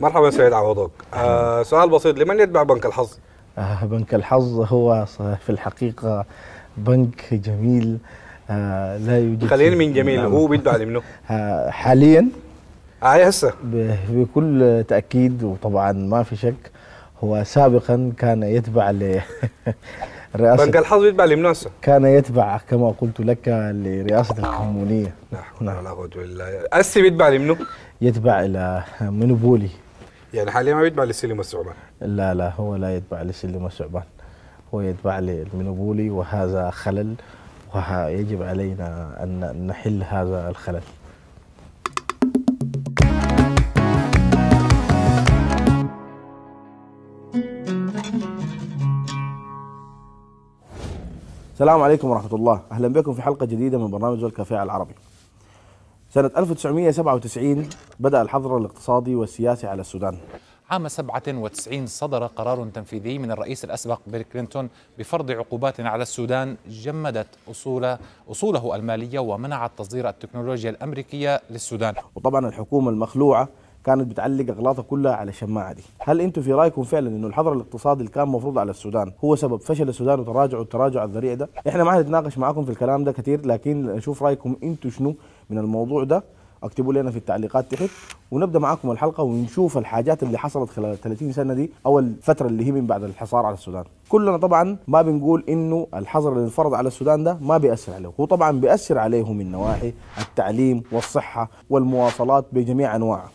مرحبا سيد عوضك آه سؤال بسيط لمن يتبع بنك الحظ؟ آه بنك الحظ هو في الحقيقة بنك جميل آه لا يوجد خلينا من جميل نعم. هو بيتبع لمنه؟ آه حاليا آه هسه بكل تأكيد وطبعا ما في شك هو سابقا كان يتبع ل بنك الحظ يتبع لمناسة كان يتبع كما قلت لك لرئاسة الكمونية لا حول ولا قوة إلا بالله أسي بيتبع لمنو؟ يتبع إلى منوبولي يعني حاليا ما يتبع للسلم والثعبان لا لا هو لا يتبع للسلم والثعبان هو يتبع للمنوبولي وهذا خلل ويجب علينا أن نحل هذا الخلل السلام عليكم ورحمة الله أهلا بكم في حلقة جديدة من برنامج الكافيه العربي سنة 1997 بدأ الحظر الاقتصادي والسياسي على السودان عام 97 صدر قرار تنفيذي من الرئيس الأسبق بيل كلينتون بفرض عقوبات على السودان جمدت أصول أصوله المالية ومنعت تصدير التكنولوجيا الأمريكية للسودان وطبعا الحكومة المخلوعة كانت بتعلق اغلاطها كلها على الشماعه دي، هل انتم في رايكم فعلا انه الحظر الاقتصادي اللي كان مفروض على السودان هو سبب فشل السودان وتراجعه التراجع الذريع ده؟ احنا ما هنتناقش معاكم في الكلام ده كثير لكن نشوف رايكم انتم شنو من الموضوع ده اكتبوا لنا في التعليقات تحت ونبدا معاكم الحلقه ونشوف الحاجات اللي حصلت خلال 30 سنه دي او الفتره اللي هي من بعد الحصار على السودان كلنا طبعا ما بنقول انه الحظر اللي انفرض على السودان ده ما بيأثر عليه هو طبعا بيأثر عليه من نواحي التعليم والصحه والمواصلات بجميع انواعها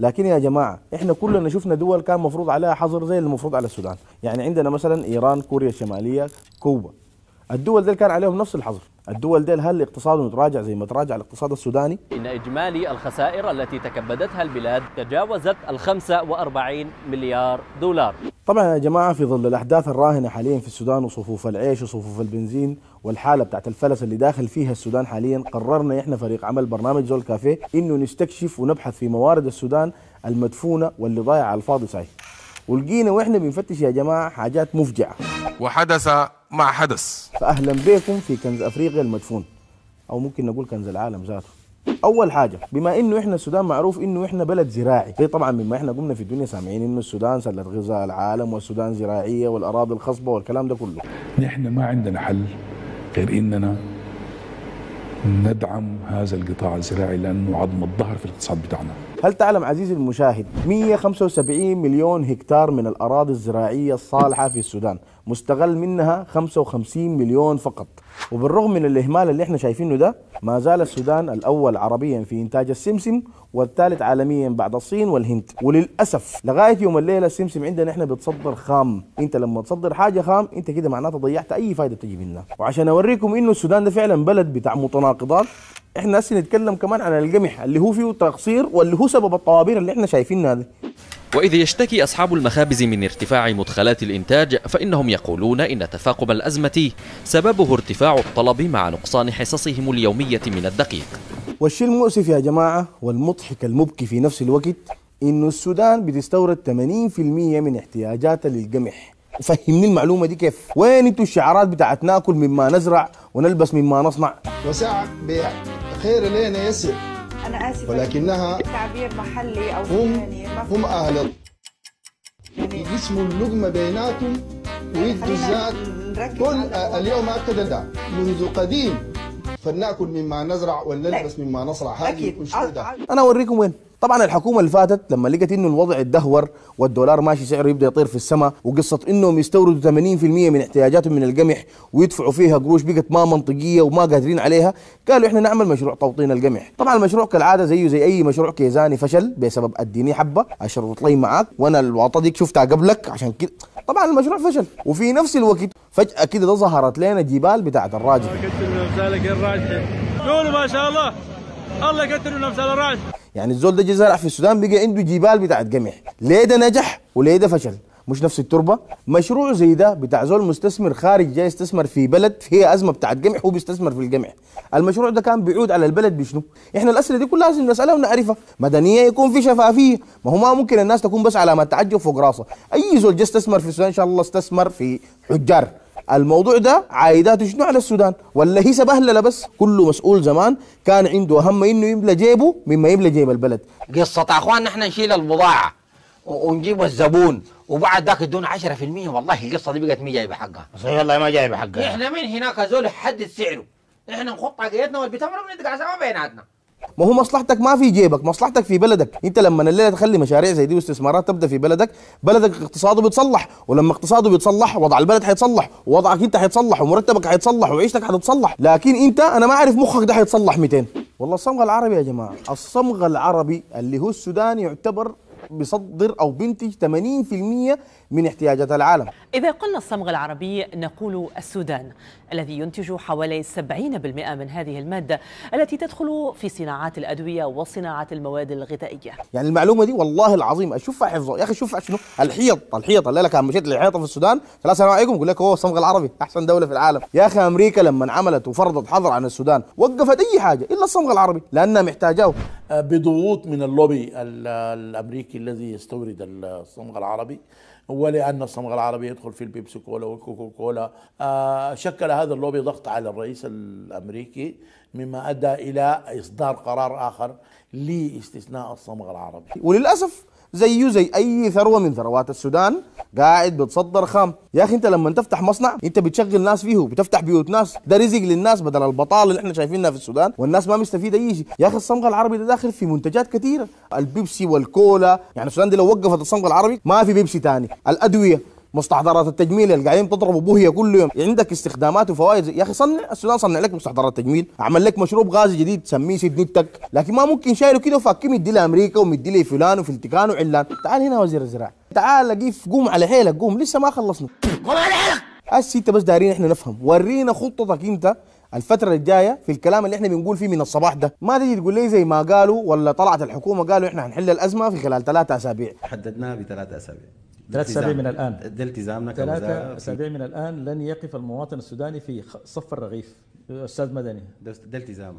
لكن يا جماعة احنا كلنا شفنا دول كان مفروض عليها حظر زي المفروض على السودان يعني عندنا مثلا ايران كوريا الشمالية كوبا الدول دي كان عليهم نفس الحظر الدول ديل هل الاقتصاد متراجع زي ما تراجع الاقتصاد السوداني؟ إن إجمالي الخسائر التي تكبدتها البلاد تجاوزت ال 45 مليار دولار طبعا يا جماعة في ظل الأحداث الراهنة حاليا في السودان وصفوف العيش وصفوف البنزين والحالة بتاعت الفلس اللي داخل فيها السودان حاليا قررنا إحنا فريق عمل برنامج زول كافيه إنه نستكشف ونبحث في موارد السودان المدفونة واللي ضايعة على الفاضي صحيح ولقينا واحنا بنفتش يا جماعه حاجات مفجعه وحدث مع حدث فاهلا بكم في كنز افريقيا المدفون او ممكن نقول كنز العالم ذاته اول حاجه بما انه احنا السودان معروف انه احنا بلد زراعي في إيه طبعا مما احنا قمنا في الدنيا سامعين انه السودان سله غذاء العالم والسودان زراعيه والاراضي الخصبه والكلام ده كله نحن ما عندنا حل غير اننا ندعم هذا القطاع الزراعي لانه عظم الظهر في الاقتصاد بتاعنا هل تعلم عزيزي المشاهد 175 مليون هكتار من الأراضي الزراعية الصالحة في السودان مستغل منها 55 مليون فقط وبالرغم من الإهمال اللي احنا شايفينه ده ما زال السودان الأول عربيا في إنتاج السمسم والثالث عالميا بعد الصين والهند وللأسف لغاية يوم الليلة السمسم عندنا احنا بتصدر خام انت لما تصدر حاجة خام انت كده معناته ضيعت أي فايدة تجي منها وعشان أوريكم إنه السودان ده فعلا بلد بتاع متناقضات احنا هسه نتكلم كمان عن القمح اللي هو فيه تقصير واللي هو سبب الطوابير اللي احنا شايفينها دي وإذا يشتكي أصحاب المخابز من ارتفاع مدخلات الإنتاج فإنهم يقولون إن تفاقم الأزمة سببه ارتفاع الطلب مع نقصان حصصهم اليومية من الدقيق والشيء المؤسف يا جماعة والمضحك المبكي في نفس الوقت إنه السودان بتستورد 80% من احتياجاتها للقمح فهمني المعلومه دي كيف وين انتوا الشعارات بتاعت ناكل مما نزرع ونلبس مما نصنع وساعة بيع خير لنا يسر انا اسفه ولكنها تعبير محلي او هم يعني هم اهل يقسموا يعني يعني اللقمه بيناتهم ويدوا الزاد كل آه، اليوم اكد ده منذ قديم فلناكل مما نزرع ولنلبس طيب. مما نصنع هذه كل شيء آه، آه. انا اوريكم وين طبعا الحكومه اللي فاتت لما لقت انه الوضع اتدهور والدولار ماشي سعره يبدا يطير في السماء وقصه انهم يستوردوا 80% من احتياجاتهم من القمح ويدفعوا فيها قروش بقت ما منطقيه وما قادرين عليها قالوا احنا نعمل مشروع توطين القمح طبعا المشروع كالعاده زيه زي اي مشروع كيزاني فشل بسبب اديني حبه اشرط لي معاك وانا الواطه ديك شفتها قبلك عشان كده طبعا المشروع فشل وفي نفس الوقت فجاه كده ظهرت لنا جبال بتاعه الراجل قولوا ما شاء الله الله يكثر نفس الراجل يعني الزول ده زرع في السودان بقى عنده جبال بتاعت قمح ليه ده نجح وليه ده فشل مش نفس التربه مشروع زي ده بتاع زول مستثمر خارج جاي يستثمر في بلد هي ازمه بتاعت قمح هو بيستثمر في القمح المشروع ده كان بيعود على البلد بشنو احنا الاسئله دي كلها لازم نسالها ونعرفها مدنيه يكون في شفافيه ما هو ما ممكن الناس تكون بس علامه تعجب فوق راسها اي زول جاي استثمر في السودان ان شاء الله استثمر في حجار الموضوع ده عايداته شنو على السودان ولا هي سبهلله بس كل مسؤول زمان كان عنده اهم انه يملى جيبه مما يملى جيب البلد قصه اخوان نحن نشيل البضاعه ونجيب الزبون وبعد ذاك يدون 10% والله القصه دي بقت ما جايبه حقها صحيح والله ما جايبه حقها احنا من هناك زول يحدد سعره احنا نخط عقيدتنا والبتمره على سوا بيناتنا ما هو مصلحتك ما في جيبك مصلحتك في بلدك انت لما الليله تخلي مشاريع زي دي واستثمارات تبدا في بلدك بلدك اقتصاده بيتصلح ولما اقتصاده بيتصلح وضع البلد حيتصلح ووضعك انت حيتصلح ومرتبك حيتصلح وعيشتك حتتصلح لكن انت انا ما اعرف مخك ده حيتصلح 200 والله الصمغ العربي يا جماعه الصمغ العربي اللي هو السودان يعتبر بيصدر أو بينتج 80% من احتياجات العالم إذا قلنا الصمغ العربي نقول السودان الذي ينتج حوالي 70% من هذه المادة التي تدخل في صناعات الأدوية وصناعة المواد الغذائية يعني المعلومة دي والله العظيم أشوفها حفظة يا أخي شوف شنو الحيط الحيط اللي لك مشيت للحيطة في السودان ثلاث سنوات عليكم يقول لك هو الصمغ العربي أحسن دولة في العالم يا أخي أمريكا لما عملت وفرضت حظر عن السودان وقفت أي حاجة إلا الصمغ العربي لأنها محتاجاه بضغوط من اللوبي الأمريكي الامريكي الذي يستورد الصمغ العربي ولان الصمغ العربي يدخل في البيبسي كولا والكوكو كولا آه، شكل هذا اللوبي ضغط على الرئيس الامريكي مما ادى الى اصدار قرار اخر لاستثناء الصمغ العربي وللاسف زيه زي اي ثروه من ثروات السودان قاعد بتصدر خام يا اخي انت لما تفتح مصنع انت بتشغل ناس فيه بتفتح بيوت ناس ده رزق للناس بدل البطاله اللي احنا شايفينها في السودان والناس ما مستفيد اي شيء يا اخي الصمغ العربي ده داخل في منتجات كثيره البيبسي والكولا يعني السودان دي لو وقفت الصمغ العربي ما في بيبسي ثاني الادويه مستحضرات التجميل اللي قاعدين تضربوا بوهيه كل يوم عندك استخدامات وفوائد يا اخي صنع السودان صنع لك مستحضرات تجميل عمل لك مشروب غازي جديد سميه سيدنيتك لكن ما ممكن شايله كده كم مدي لامريكا ومدي لي فلان وفلتكان وعلان تعال هنا وزير الزراعه تعال قيف قوم على حيلك قوم لسه ما خلصنا قوم على حيلك هسه انت بس دارين احنا نفهم ورينا خطتك انت الفترة الجاية في الكلام اللي احنا بنقول فيه من الصباح ده ما تجي تقول لي زي ما قالوا ولا طلعت الحكومة قالوا احنا هنحل الأزمة في خلال ثلاثة أسابيع حددناها بثلاثة أسابيع ثلاث اسابيع من الان ده التزامنا ثلاث اسابيع من الان لن يقف المواطن السوداني في صف الرغيف استاذ مدني ده, التزام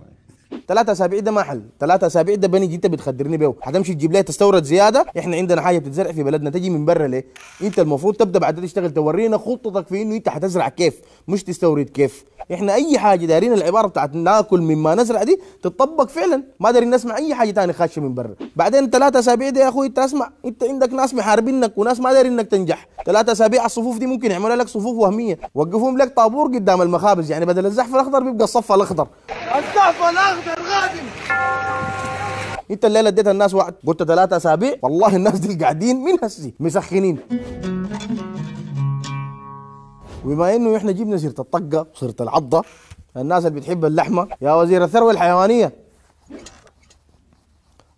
ثلاثة أسابيع ده ما حل، ثلاثة أسابيع ده بنيجي أنت بتخدرني بيه، حتمشي تجيب لي تستورد زيادة، إحنا عندنا حاجة بتتزرع في بلدنا تجي من برا ليه؟ أنت المفروض تبدأ بعد تشتغل تورينا خطتك في إنه أنت حتزرع كيف، مش تستورد كيف، احنا اي حاجه دايرين العباره بتاعت ناكل مما نزرع دي تتطبق فعلا ما دارين نسمع اي حاجه ثانيه خاشه من برا بعدين ثلاثة اسابيع دي يا اخوي انت اسمع انت عندك ناس محاربينك وناس ما دارين انك تنجح ثلاثة اسابيع الصفوف دي ممكن يعملوا لك صفوف وهميه وقفوهم لك طابور قدام المخابز يعني بدل الزحف الاخضر بيبقى الصف الاخضر الزحف الاخضر غادي انت الليله اديت الناس وعد قلت ثلاثة اسابيع والله الناس دي قاعدين من هسي مسخنين وبما انه احنا جبنا سيره الطقه وسيره العضه الناس اللي بتحب اللحمه يا وزير الثروه الحيوانيه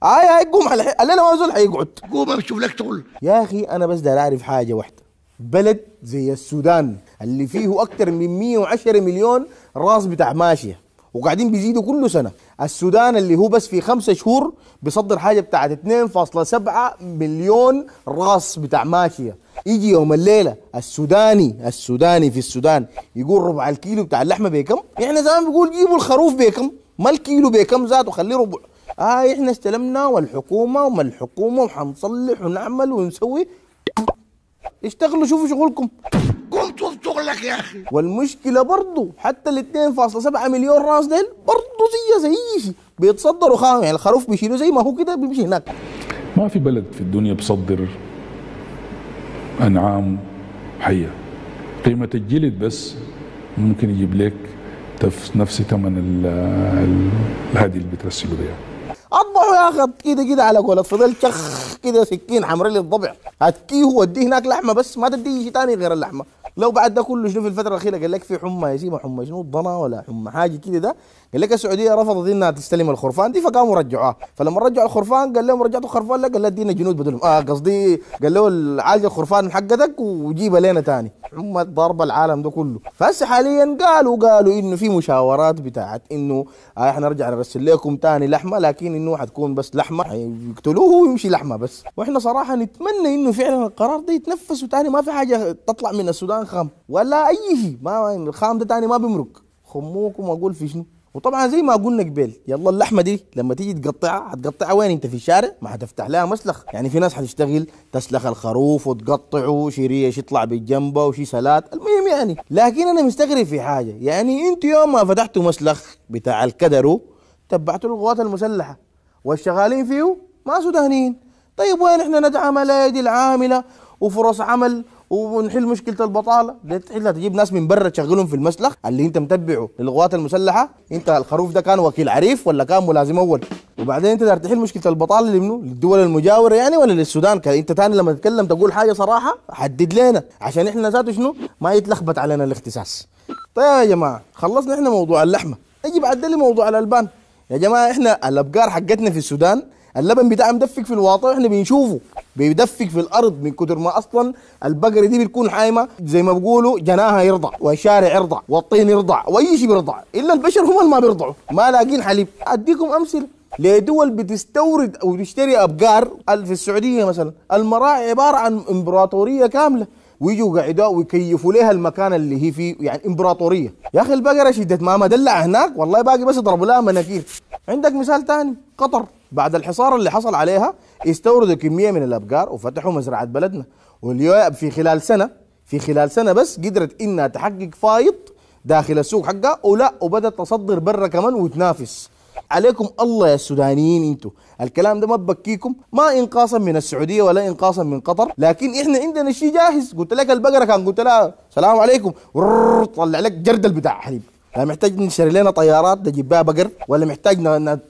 اي آه، اي قوم الليله ما زول حيقعد قوم اشوف لك شغل يا اخي انا بس داير اعرف حاجه واحده بلد زي السودان اللي فيه اكثر من 110 مليون راس بتاع ماشيه وقاعدين بيزيدوا كل سنه السودان اللي هو بس في خمسة شهور بيصدر حاجه بتاعت 2.7 مليون راس بتاع ماشيه يجي يوم الليله السوداني السوداني في السودان يقول ربع الكيلو بتاع اللحمه بكم احنا زمان بيقول جيبوا الخروف بكم ما الكيلو بكم ذاته خليه ربع اه احنا استلمنا والحكومه وما الحكومه وحنصلح ونعمل ونسوي اشتغلوا شوفوا شغلكم قمتوا بقول لك يا اخي والمشكله برضه حتى ال 2.7 مليون راس ديل برضه زي زي شيء بيتصدروا خام يعني الخروف بيشيلوا زي ما هو كده بيمشي هناك ما في بلد في الدنيا بصدر انعام حيه قيمه الجلد بس ممكن يجيب لك نفس ثمن الهادي اللي بترسله بيها اطبعوا يا اخي كده كده على قولك فضل شخ كده سكين حمراء للضبع هتكيه وديه هناك لحمه بس ما تديه شيء ثاني غير اللحمه لو بعد ده كله شنو في الفتره الاخيره قال لك في حمى يا سيما حمى شنو الضنا ولا حمى حاجه كده ده قال لك السعوديه رفضت انها تستلم الخرفان دي فقاموا رجعوها فلما رجعوا الخرفان قال لهم رجعتوا الخرفان لا قال لك ادينا جنود بدلهم اه قصدي قال له عالج الخرفان حقتك وجيبها لنا ثاني حمى ضرب العالم ده كله فهسه حاليا قالوا قالوا انه في مشاورات بتاعت انه آه احنا نرجع نرسل لكم ثاني لحمه لكن انه حتكون بس لحمه يقتلوه ويمشي لحمه بس بس واحنا صراحه نتمنى انه فعلا القرار ده يتنفس وتاني ما في حاجه تطلع من السودان خام ولا اي شيء ما الخام ده تاني ما بيمرق خموكم واقول في شنو وطبعا زي ما قلنا قبل يلا اللحمه دي لما تيجي تقطعها هتقطعها وين انت في الشارع ما هتفتح لها مسلخ يعني في ناس هتشتغل تسلخ الخروف وتقطعه شي ريش يطلع بالجنبه وشي سلات المهم يعني لكن انا مستغرب في حاجه يعني انت يوم ما فتحتوا مسلخ بتاع الكدرو تبعتوا القوات المسلحه والشغالين فيه ما سودانيين طيب وين احنا ندعم الايدي العامله وفرص عمل ونحل مشكله البطاله لا تجيب ناس من برا تشغلهم في المسلخ اللي انت متبعه للقوات المسلحه انت الخروف ده كان وكيل عريف ولا كان ملازم اول وبعدين انت تقدر تحل مشكله البطاله لمنو للدول المجاوره يعني ولا للسودان انت تاني لما تتكلم تقول حاجه صراحه حدد لنا عشان احنا ذاته شنو ما يتلخبط علينا الاختصاص طيب يا جماعه خلصنا احنا موضوع اللحمه اجي بعد موضوع الالبان يا جماعه احنا الابقار حقتنا في السودان اللبن بتاعها مدفق في الواطه احنا بنشوفه بيدفق في الارض من كتر ما اصلا البقره دي بتكون حايمه زي ما بيقولوا جناها يرضع والشارع يرضع والطين يرضع واي شيء بيرضع الا البشر هم اللي ما بيرضعوا ما لاقين حليب اديكم امثله لدول بتستورد او تشتري ابقار في السعوديه مثلا المراعي عباره عن امبراطوريه كامله ويجوا قاعدوا ويكيفوا لها المكان اللي هي فيه يعني امبراطوريه يا اخي البقره شدت ما مدلع هناك والله باقي بس يضربوا لها مناكير عندك مثال ثاني قطر بعد الحصار اللي حصل عليها استوردوا كميه من الابقار وفتحوا مزرعه بلدنا واليوم في خلال سنه في خلال سنه بس قدرت انها تحقق فايض داخل السوق حقها ولا وبدات تصدر برا كمان وتنافس عليكم الله يا السودانيين انتوا الكلام ده ما ببكيكم ما انقاصا من السعوديه ولا انقاصا من قطر لكن احنا عندنا شيء جاهز قلت لك البقره كان قلت لها سلام عليكم طلع لك جرد البتاع حليب لا محتاج نشتري لنا طيارات نجيب بها بقر ولا محتاج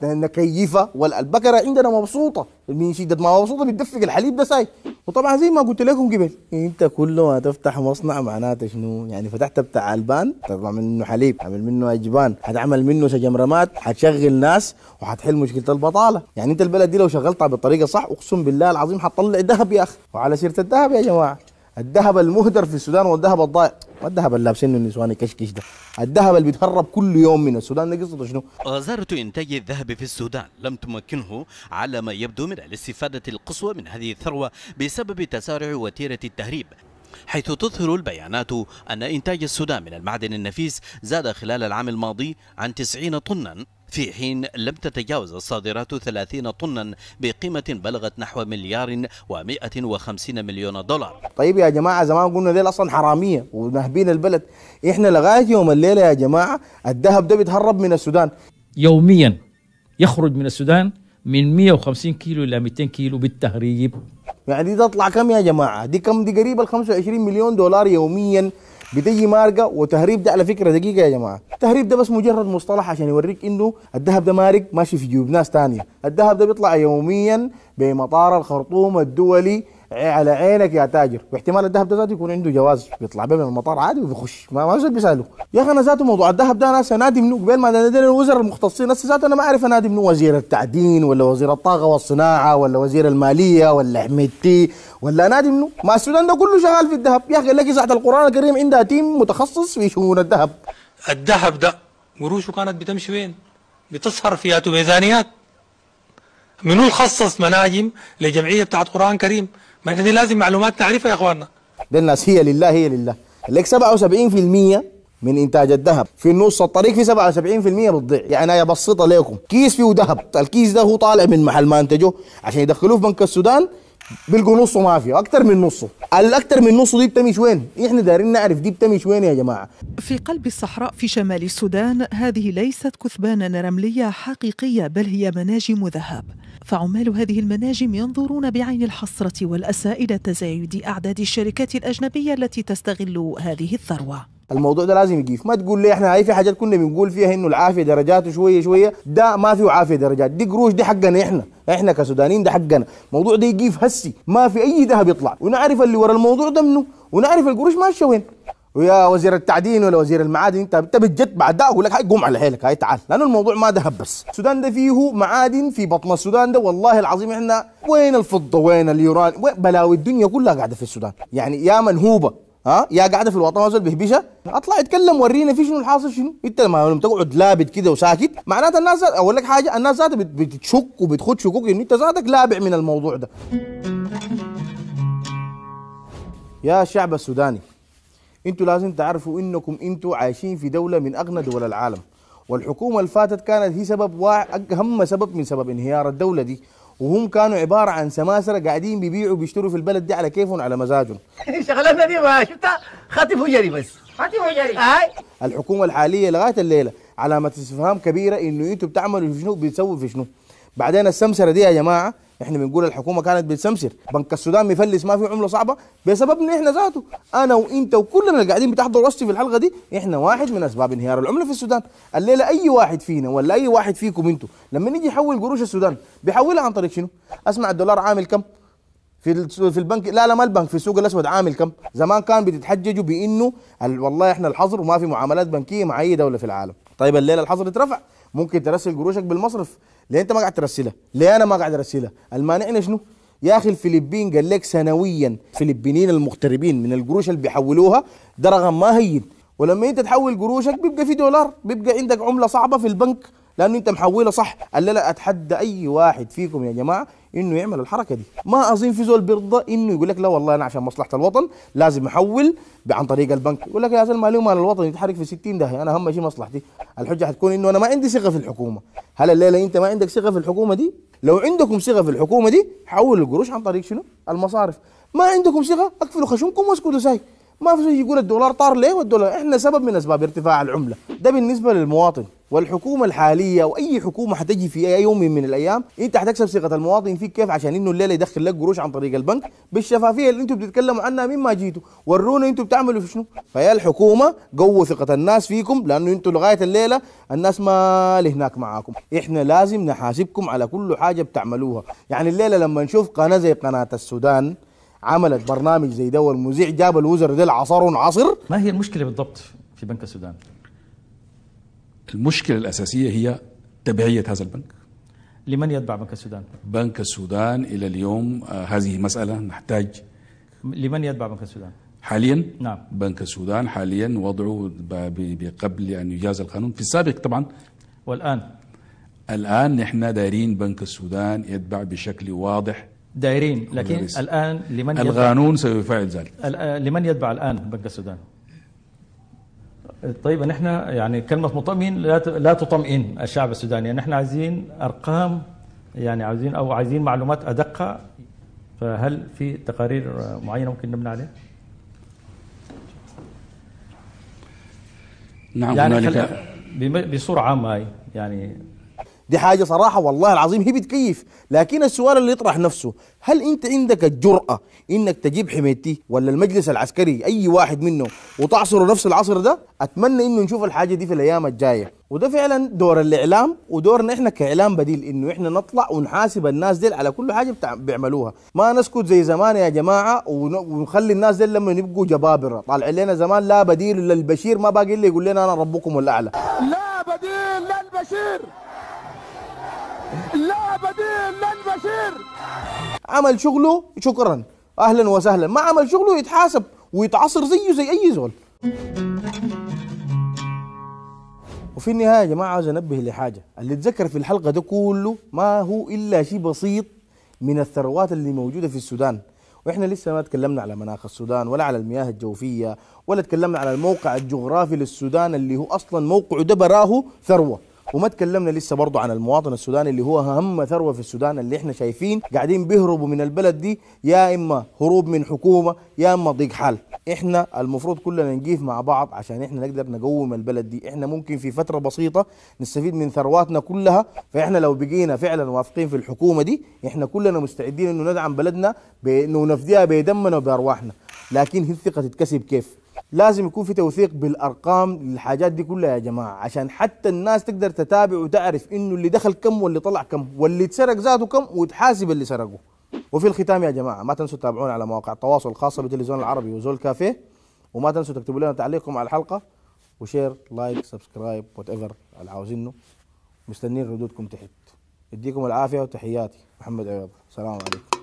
نكيفها ولا البقره عندنا مبسوطه من شده ما مبسوطه بتدفق الحليب ده ساي وطبعا زي ما قلت لكم قبل انت كل ما تفتح مصنع معناته شنو يعني فتحت بتاع البان تطلع منه حليب عمل منه اجبان حتعمل منه رماد، حتشغل ناس وحتحل مشكله البطاله يعني انت البلد دي لو شغلتها بالطريقه صح اقسم بالله العظيم حتطلع ذهب يا اخي وعلى سيره الذهب يا جماعه الذهب المهدر في السودان والذهب الضائع ما الذهب اللي لابسينه النسوان الكشكش ده الذهب اللي بيتهرب كل يوم من السودان ده قصته شنو وزارة إنتاج الذهب في السودان لم تمكنه على ما يبدو من الاستفادة القصوى من هذه الثروة بسبب تسارع وتيرة التهريب حيث تظهر البيانات أن إنتاج السودان من المعدن النفيس زاد خلال العام الماضي عن 90 طناً في حين لم تتجاوز الصادرات 30 طنا بقيمة بلغت نحو مليار و150 مليون دولار طيب يا جماعة زمان قلنا ديل أصلا حرامية ونهبين البلد إحنا لغاية يوم الليلة يا جماعة الذهب ده بيتهرب من السودان يوميا يخرج من السودان من 150 كيلو إلى 200 كيلو بالتهريب يعني دي تطلع كم يا جماعة دي كم دي قريبة 25 مليون دولار يوميا بدي مارقه وتهريب ده على فكره دقيقه يا جماعه تهريب ده بس مجرد مصطلح عشان يوريك انه الذهب ده مارق ماشي في جيوب ناس تانية الذهب ده بيطلع يوميا بمطار الخرطوم الدولي إيه، على عينك يا تاجر واحتمال الذهب ده ذاته يكون عنده جواز بيطلع بيه من المطار عادي وبيخش ما ما زاد بيسالوا يا اخي انا ذاته موضوع الذهب ده ناس نادي منه قبل ما نادي الوزراء المختصين هسه ذاته انا ما اعرف انادي منه وزير التعدين ولا وزير الطاقه والصناعه ولا وزير الماليه ولا حميدتي ولا انادي منه ما السودان ده كله شغال في الذهب يا اخي لك ساعه القران الكريم عندها تيم متخصص في شؤون الذهب الذهب ده قروشه كانت بتمشي وين؟ بتصهر فيها ميزانيات منو خصص مناجم لجمعيه بتاعت قران كريم ما انت دي لازم معلومات تعرفها يا اخواننا ده الناس هي لله هي لله لك 77% من انتاج الذهب في النص الطريق في 77% بتضيع يعني ابسطها لكم كيس فيه ذهب الكيس ده هو طالع من محل ما انتجه عشان يدخلوه في بنك السودان بيلقوا نصه ما فيه اكثر من نصه الاكثر من نصه دي بتمشي وين احنا دايرين نعرف دي بتمشي وين يا جماعه في قلب الصحراء في شمال السودان هذه ليست كثبانا رمليه حقيقيه بل هي مناجم ذهب فعمال هذه المناجم ينظرون بعين الحسرة والأسى إلى تزايد أعداد الشركات الأجنبية التي تستغل هذه الثروة الموضوع ده لازم يجيف ما تقول لي احنا هاي في حاجات كنا بنقول فيها انه العافيه درجات شويه شويه ده ما فيه عافيه درجات دي قروش دي حقنا احنا احنا كسودانيين ده حقنا الموضوع ده يجيف هسي ما في اي ذهب يطلع ونعرف اللي ورا الموضوع ده منه ونعرف القروش ماشيه وين ويا وزير التعدين ولا وزير المعادن انت انت بتجد بعد اقول لك هاي قوم على هيلك هاي تعال لانه الموضوع ما ذهب بس السودان ده فيه معادن في بطن السودان ده والله العظيم احنا وين الفضه وين اليوران وين بلاوي الدنيا كلها قاعده في السودان يعني يا منهوبه ها يا قاعده في الوطن هذول بهبشه اطلع اتكلم ورينا في شنو الحاصل شنو انت لما تقعد لابد كده وساكت معناته الناس اقول لك حاجه الناس ذاتها بتشك وبتخد شكوك ان انت ذاتك لابع من الموضوع ده يا شعب السوداني انتوا لازم تعرفوا انكم انتوا عايشين في دوله من اغنى دول العالم والحكومه اللي فاتت كانت هي سبب واحد اهم سبب من سبب انهيار الدوله دي وهم كانوا عباره عن سماسره قاعدين بيبيعوا بيشتروا في البلد دي على كيفهم على مزاجهم شغلتنا دي ما شفتها خاطف وجري بس خاطف وجري هاي الحكومه الحاليه لغايه الليله علامه استفهام كبيره انه انتوا بتعملوا في شنو بتسووا في شنو بعدين السمسره دي يا جماعه احنا بنقول الحكومه كانت بتسمسر بنك السودان مفلس ما في عمله صعبه بسببنا احنا ذاته انا وانت وكلنا اللي قاعدين بتحضروا وسطي في الحلقه دي احنا واحد من اسباب انهيار العمله في السودان الليله اي واحد فينا ولا اي واحد فيكم انتوا لما نيجي يحول قروش السودان بيحولها عن طريق شنو اسمع الدولار عامل كم في في البنك لا لا ما البنك في السوق الاسود عامل كم زمان كان بتتحججوا بانه والله احنا الحظر وما في معاملات بنكيه مع اي دوله في العالم طيب الليله الحظر اترفع ممكن ترسل قروشك بالمصرف ليه انت ما قاعد ترسلها ليه انا ما قاعد ارسلها المانع شنو يا اخي الفلبين قال لك سنويا الفلبينيين المغتربين من القروش اللي بيحولوها ده رقم ما هين ولما انت تحول قروشك بيبقى في دولار بيبقى عندك عمله صعبه في البنك لانه انت محوله صح اللي لا اتحدى اي واحد فيكم يا جماعه انه يعملوا الحركه دي ما اظن في زول بيرضى انه يقول لك لا والله انا عشان مصلحه الوطن لازم احول عن طريق البنك يقول لك يا زلمه مالي ومال الوطن يتحرك في 60 داهيه انا هم شيء مصلحتي الحجه حتكون انه انا ما عندي ثقه في الحكومه هل الليله انت ما عندك ثقه في الحكومه دي لو عندكم ثقه في الحكومه دي حولوا القروش عن طريق شنو المصارف ما عندكم ثقه اقفلوا خشمكم واسكتوا ساي ما في شيء يقول الدولار طار ليه والدولار احنا سبب من اسباب ارتفاع العمله ده بالنسبه للمواطن والحكومه الحاليه واي حكومه حتجي في اي يوم من الايام انت حتكسب ثقه المواطن فيك كيف عشان انه الليله يدخل لك قروش عن طريق البنك بالشفافيه اللي انتم بتتكلموا عنها مما جيتوا ورونا انتم بتعملوا في شنو فيا الحكومه قووا ثقه الناس فيكم لانه انتم لغايه الليله الناس ما هناك معاكم احنا لازم نحاسبكم على كل حاجه بتعملوها يعني الليله لما نشوف قناه زي قناه السودان عملت برنامج زي ده والمذيع جاب الوزراء ديل عصرهم عصر ما هي المشكله بالضبط في بنك السودان؟ المشكله الاساسيه هي تبعيه هذا البنك لمن يتبع بنك السودان؟ بنك السودان الى اليوم آه، هذه مساله نحتاج لمن يتبع بنك السودان؟ حاليا نعم بنك السودان حاليا وضعه قبل ان يجاز القانون في السابق طبعا والان الان نحن دايرين بنك السودان يتبع بشكل واضح دايرين لكن مدرس. الآن لمن القانون سيفعل ذلك آه، لمن يتبع الآن بنك السودان طيب نحن يعني كلمة مطمئن لا تطمئن الشعب السوداني نحن عايزين أرقام يعني عايزين أو عايزين معلومات أدقة فهل في تقارير معينة ممكن نبني عليها؟ نعم يعني هنالك بصورة عامة يعني دي حاجه صراحه والله العظيم هي بتكيف لكن السؤال اللي يطرح نفسه هل انت عندك الجراه انك تجيب حميتي ولا المجلس العسكري اي واحد منه وتعصره نفس العصر ده اتمنى انه نشوف الحاجه دي في الايام الجايه وده فعلا دور الاعلام ودورنا احنا كاعلام بديل انه احنا نطلع ونحاسب الناس ديل على كل حاجه بيعملوها ما نسكت زي زمان يا جماعه ونخلي الناس ديل لما يبقوا جبابره طالع لنا زمان لا بديل للبشير ما باقي اللي يقول لنا انا ربكم الاعلى لا بديل للبشير لا بديل للبشير عمل شغله شكرا اهلا وسهلا ما عمل شغله يتحاسب ويتعصر زيه زي اي زول وفي النهايه يا جماعه عاوز انبه لحاجه اللي اتذكر في الحلقه ده كله ما هو الا شيء بسيط من الثروات اللي موجوده في السودان واحنا لسه ما تكلمنا على مناخ السودان ولا على المياه الجوفيه ولا تكلمنا على الموقع الجغرافي للسودان اللي هو اصلا موقعه ده براه ثروه وما تكلمنا لسه برضه عن المواطن السوداني اللي هو اهم ثروه في السودان اللي احنا شايفين قاعدين بيهربوا من البلد دي يا اما هروب من حكومه يا اما ضيق حال احنا المفروض كلنا نجيف مع بعض عشان احنا نقدر نقوم البلد دي احنا ممكن في فتره بسيطه نستفيد من ثرواتنا كلها فاحنا لو بقينا فعلا واثقين في الحكومه دي احنا كلنا مستعدين انه ندعم بلدنا بانه نفديها بدمنا وبارواحنا لكن هي الثقه تتكسب كيف لازم يكون في توثيق بالارقام للحاجات دي كلها يا جماعه عشان حتى الناس تقدر تتابع وتعرف انه اللي دخل كم واللي طلع كم واللي اتسرق ذاته كم وتحاسب اللي سرقه وفي الختام يا جماعه ما تنسوا تتابعونا على مواقع التواصل الخاصه بتلفزيون العربي وزول كافيه وما تنسوا تكتبوا لنا تعليقكم على الحلقه وشير لايك سبسكرايب وات ايفر اللي عاوزينه مستنيين ردودكم تحت يديكم العافيه وتحياتي محمد عوض السلام عليكم